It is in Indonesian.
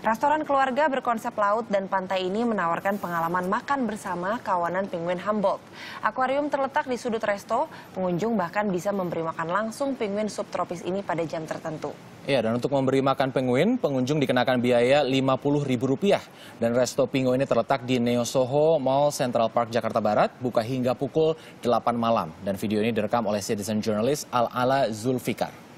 Restoran keluarga berkonsep laut dan pantai ini menawarkan pengalaman makan bersama kawanan penguin Humboldt. Akuarium terletak di sudut resto, pengunjung bahkan bisa memberi makan langsung penguin subtropis ini pada jam tertentu. Ya, dan untuk memberi makan penguin, pengunjung dikenakan biaya Rp50.000. Dan resto Pingo ini terletak di Neo Soho Mall Central Park, Jakarta Barat, buka hingga pukul 8 malam. Dan video ini direkam oleh citizen journalist Al-Ala Zulfikar.